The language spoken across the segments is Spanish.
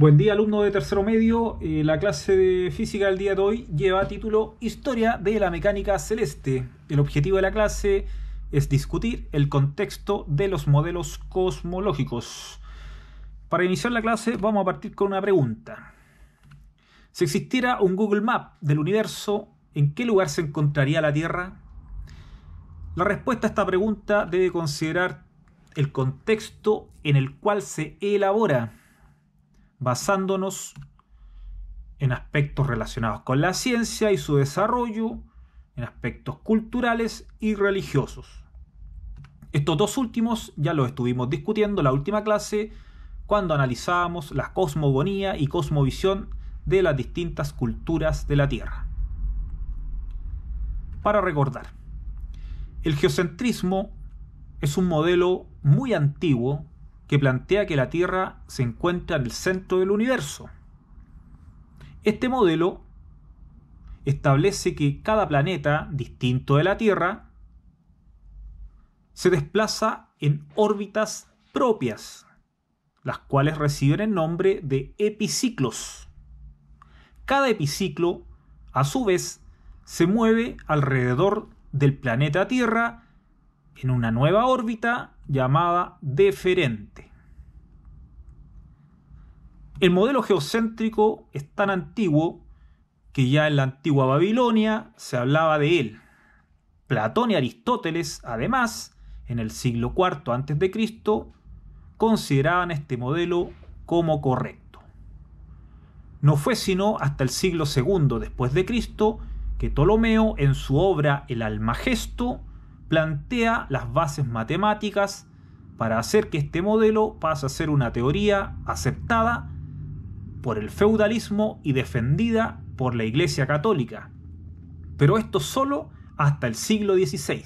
Buen día, alumno de tercero medio. Eh, la clase de física del día de hoy lleva título Historia de la mecánica celeste. El objetivo de la clase es discutir el contexto de los modelos cosmológicos. Para iniciar la clase vamos a partir con una pregunta. Si existiera un Google Map del universo, ¿en qué lugar se encontraría la Tierra? La respuesta a esta pregunta debe considerar el contexto en el cual se elabora basándonos en aspectos relacionados con la ciencia y su desarrollo, en aspectos culturales y religiosos. Estos dos últimos ya los estuvimos discutiendo en la última clase cuando analizábamos la cosmogonía y cosmovisión de las distintas culturas de la Tierra. Para recordar, el geocentrismo es un modelo muy antiguo que plantea que la Tierra se encuentra en el centro del universo. Este modelo establece que cada planeta distinto de la Tierra se desplaza en órbitas propias, las cuales reciben el nombre de epiciclos. Cada epiciclo, a su vez, se mueve alrededor del planeta Tierra en una nueva órbita llamada deferente. El modelo geocéntrico es tan antiguo que ya en la antigua Babilonia se hablaba de él. Platón y Aristóteles, además, en el siglo IV a.C., consideraban este modelo como correcto. No fue sino hasta el siglo II después de Cristo que Ptolomeo en su obra El Almagesto plantea las bases matemáticas para hacer que este modelo pase a ser una teoría aceptada por el feudalismo y defendida por la Iglesia Católica, pero esto solo hasta el siglo XVI,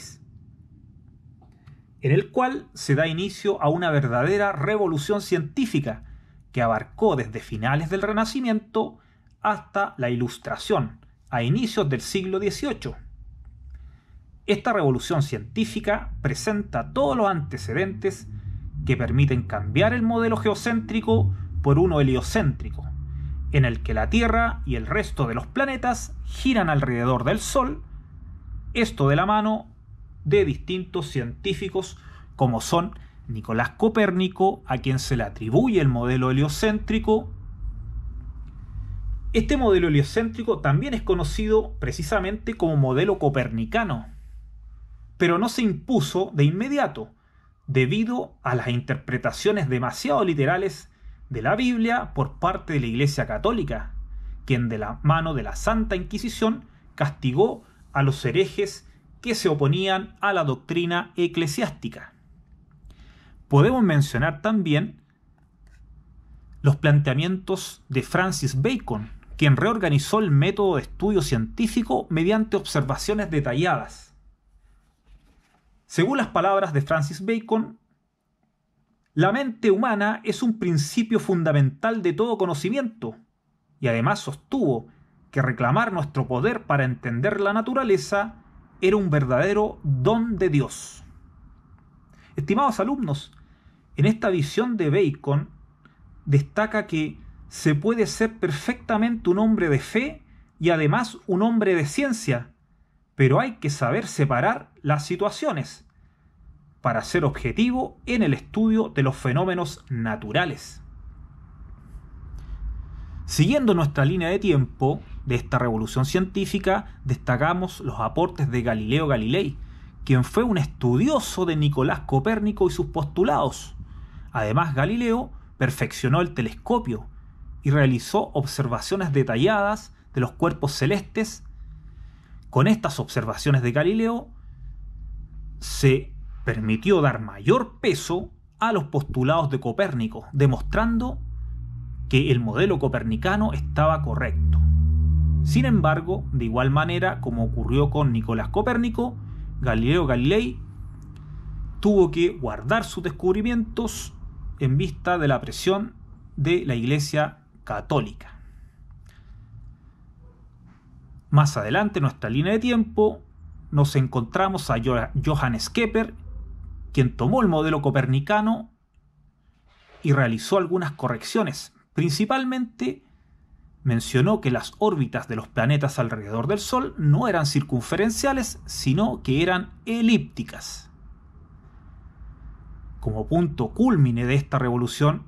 en el cual se da inicio a una verdadera revolución científica que abarcó desde finales del Renacimiento hasta la Ilustración, a inicios del siglo XVIII. Esta revolución científica presenta todos los antecedentes que permiten cambiar el modelo geocéntrico por uno heliocéntrico, en el que la Tierra y el resto de los planetas giran alrededor del Sol, esto de la mano de distintos científicos como son Nicolás Copérnico, a quien se le atribuye el modelo heliocéntrico. Este modelo heliocéntrico también es conocido precisamente como modelo copernicano, pero no se impuso de inmediato, debido a las interpretaciones demasiado literales de la Biblia por parte de la Iglesia Católica, quien de la mano de la Santa Inquisición castigó a los herejes que se oponían a la doctrina eclesiástica. Podemos mencionar también los planteamientos de Francis Bacon, quien reorganizó el método de estudio científico mediante observaciones detalladas según las palabras de Francis Bacon, la mente humana es un principio fundamental de todo conocimiento, y además sostuvo que reclamar nuestro poder para entender la naturaleza era un verdadero don de Dios. Estimados alumnos, en esta visión de Bacon destaca que se puede ser perfectamente un hombre de fe y además un hombre de ciencia, pero hay que saber separar las situaciones para ser objetivo en el estudio de los fenómenos naturales. Siguiendo nuestra línea de tiempo de esta revolución científica, destacamos los aportes de Galileo Galilei, quien fue un estudioso de Nicolás Copérnico y sus postulados. Además, Galileo perfeccionó el telescopio y realizó observaciones detalladas de los cuerpos celestes con estas observaciones de Galileo se permitió dar mayor peso a los postulados de Copérnico, demostrando que el modelo copernicano estaba correcto. Sin embargo, de igual manera como ocurrió con Nicolás Copérnico, Galileo Galilei tuvo que guardar sus descubrimientos en vista de la presión de la Iglesia Católica. Más adelante en nuestra línea de tiempo nos encontramos a Johannes Kepler, quien tomó el modelo copernicano y realizó algunas correcciones. Principalmente mencionó que las órbitas de los planetas alrededor del Sol no eran circunferenciales, sino que eran elípticas. Como punto culmine de esta revolución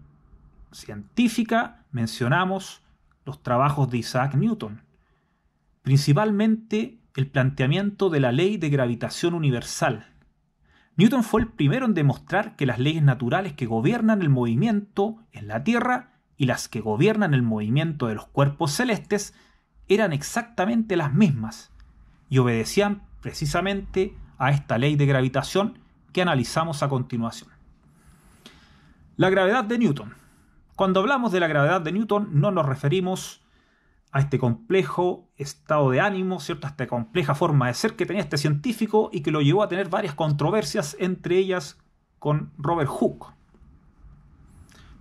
científica, mencionamos los trabajos de Isaac Newton, principalmente el planteamiento de la ley de gravitación universal. Newton fue el primero en demostrar que las leyes naturales que gobiernan el movimiento en la Tierra y las que gobiernan el movimiento de los cuerpos celestes eran exactamente las mismas y obedecían precisamente a esta ley de gravitación que analizamos a continuación. La gravedad de Newton. Cuando hablamos de la gravedad de Newton no nos referimos a este complejo estado de ánimo, cierta esta compleja forma de ser que tenía este científico y que lo llevó a tener varias controversias, entre ellas con Robert Hooke.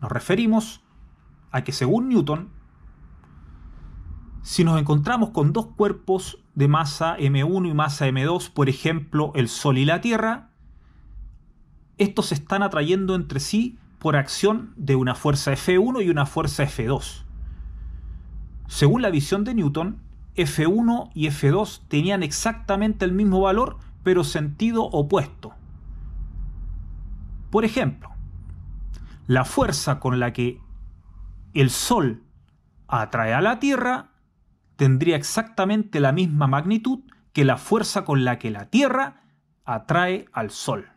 Nos referimos a que según Newton, si nos encontramos con dos cuerpos de masa M1 y masa M2, por ejemplo el Sol y la Tierra, estos se están atrayendo entre sí por acción de una fuerza F1 y una fuerza F2. Según la visión de Newton, F1 y F2 tenían exactamente el mismo valor, pero sentido opuesto. Por ejemplo, la fuerza con la que el Sol atrae a la Tierra tendría exactamente la misma magnitud que la fuerza con la que la Tierra atrae al Sol.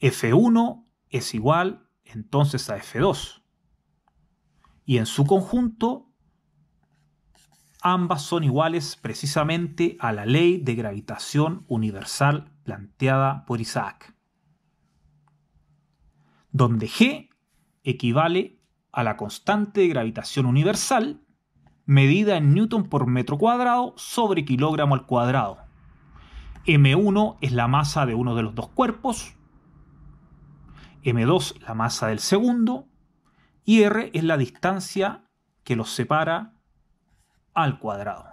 F1 es igual entonces a F2. Y en su conjunto, ambas son iguales precisamente a la ley de gravitación universal planteada por Isaac, donde G equivale a la constante de gravitación universal medida en newton por metro cuadrado sobre kilogramo al cuadrado. M1 es la masa de uno de los dos cuerpos, M2 la masa del segundo y r es la distancia que los separa al cuadrado.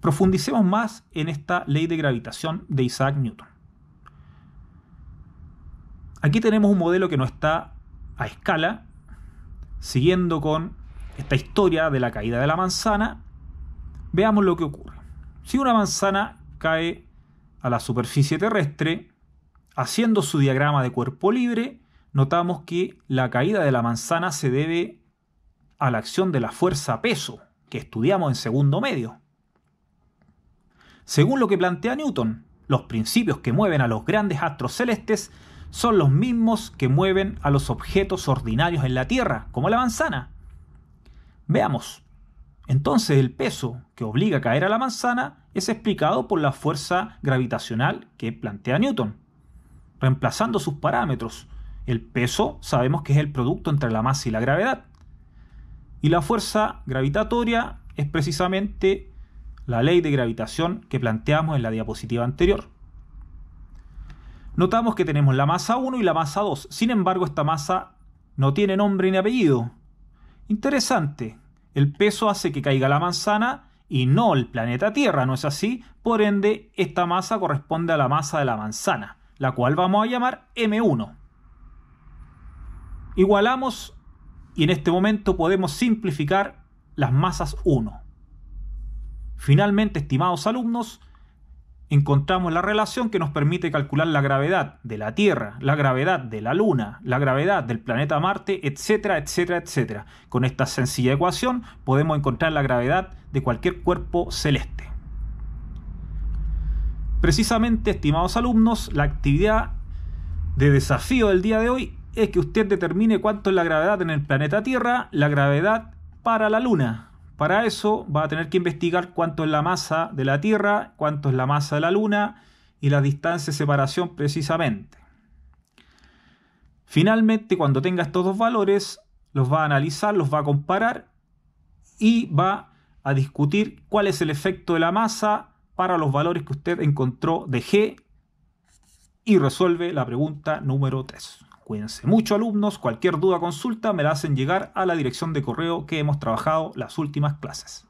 Profundicemos más en esta ley de gravitación de Isaac Newton. Aquí tenemos un modelo que no está a escala, siguiendo con esta historia de la caída de la manzana, veamos lo que ocurre. Si una manzana cae a la superficie terrestre, haciendo su diagrama de cuerpo libre, notamos que la caída de la manzana se debe a la acción de la fuerza peso, que estudiamos en segundo medio. Según lo que plantea Newton, los principios que mueven a los grandes astros celestes son los mismos que mueven a los objetos ordinarios en la Tierra, como la manzana. Veamos. Entonces el peso que obliga a caer a la manzana es explicado por la fuerza gravitacional que plantea Newton. Reemplazando sus parámetros el peso sabemos que es el producto entre la masa y la gravedad. Y la fuerza gravitatoria es precisamente la ley de gravitación que planteamos en la diapositiva anterior. Notamos que tenemos la masa 1 y la masa 2. Sin embargo, esta masa no tiene nombre ni apellido. Interesante. El peso hace que caiga la manzana y no el planeta Tierra, ¿no es así? Por ende, esta masa corresponde a la masa de la manzana, la cual vamos a llamar M1. Igualamos y en este momento podemos simplificar las masas 1. Finalmente, estimados alumnos, encontramos la relación que nos permite calcular la gravedad de la Tierra, la gravedad de la Luna, la gravedad del planeta Marte, etcétera, etcétera, etcétera. Con esta sencilla ecuación podemos encontrar la gravedad de cualquier cuerpo celeste. Precisamente, estimados alumnos, la actividad de desafío del día de hoy es que usted determine cuánto es la gravedad en el planeta Tierra, la gravedad para la Luna. Para eso va a tener que investigar cuánto es la masa de la Tierra, cuánto es la masa de la Luna y la distancia de separación precisamente. Finalmente, cuando tenga estos dos valores, los va a analizar, los va a comparar y va a discutir cuál es el efecto de la masa para los valores que usted encontró de G y resuelve la pregunta número 3. Cuídense mucho alumnos, cualquier duda o consulta me la hacen llegar a la dirección de correo que hemos trabajado las últimas clases.